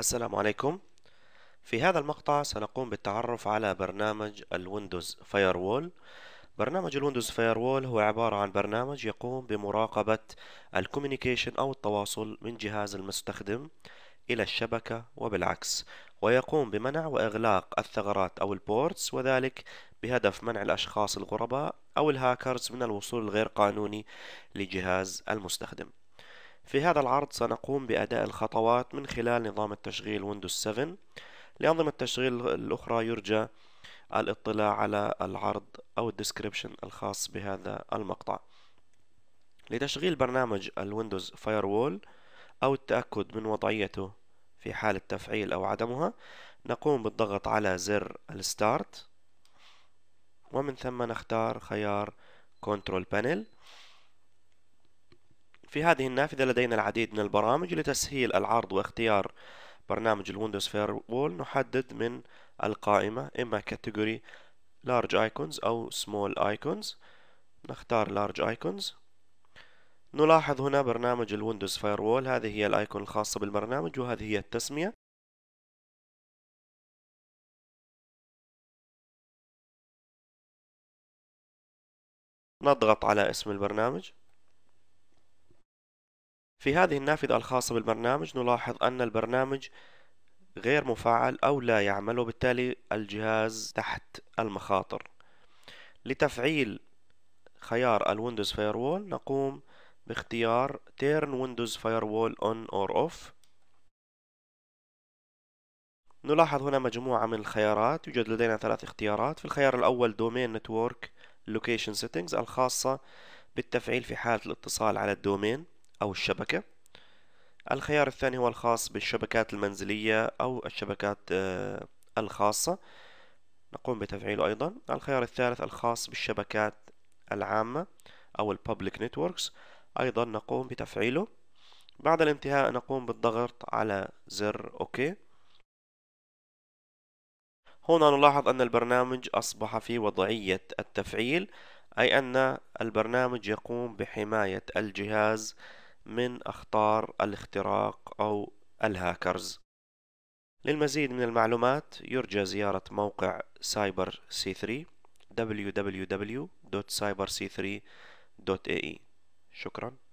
السلام عليكم في هذا المقطع سنقوم بالتعرف على برنامج الويندوز فايروول برنامج الويندوز فايروول هو عبارة عن برنامج يقوم بمراقبة الكوميونيكيشن أو التواصل من جهاز المستخدم إلى الشبكة وبالعكس ويقوم بمنع وإغلاق الثغرات أو البورتس وذلك بهدف منع الأشخاص الغرباء أو الهاكرز من الوصول الغير قانوني لجهاز المستخدم في هذا العرض سنقوم بأداء الخطوات من خلال نظام التشغيل ويندوز 7 لأنظمة التشغيل الأخرى يرجى الاطلاع على العرض أو الديسكريبشن الخاص بهذا المقطع لتشغيل برنامج الويندوز فايروول أو التأكد من وضعيته في حالة تفعيل أو عدمها نقوم بالضغط على زر الستارت ومن ثم نختار خيار كنترول بانيل في هذه النافذة لدينا العديد من البرامج لتسهيل العرض واختيار برنامج الويندوز وول نحدد من القائمة إما كاتيجوري لارج ايكونز أو سمول ايكونز نختار لارج ايكونز نلاحظ هنا برنامج الويندوز وول هذه هي الايكون الخاصة بالبرنامج وهذه هي التسمية نضغط على اسم البرنامج في هذه النافذة الخاصة بالبرنامج نلاحظ أن البرنامج غير مفعل أو لا يعمل وبالتالي الجهاز تحت المخاطر لتفعيل خيار الويندوز فايروول نقوم باختيار Turn Windows Firewall On or Off نلاحظ هنا مجموعة من الخيارات يوجد لدينا ثلاث اختيارات في الخيار الأول Domain Network Location Settings الخاصة بالتفعيل في حالة الاتصال على الدومين أو الشبكة الخيار الثاني هو الخاص بالشبكات المنزلية أو الشبكات آه، الخاصة نقوم بتفعيله أيضا الخيار الثالث الخاص بالشبكات العامة أو الببليك نتوركس أيضا نقوم بتفعيله بعد الانتهاء نقوم بالضغط على زر OK هنا نلاحظ أن البرنامج أصبح في وضعية التفعيل أي أن البرنامج يقوم بحماية الجهاز من أخطار الاختراق أو الهاكرز للمزيد من المعلومات يرجى زيارة موقع سايبر سي 3 www.cyberc3.ae e. شكراً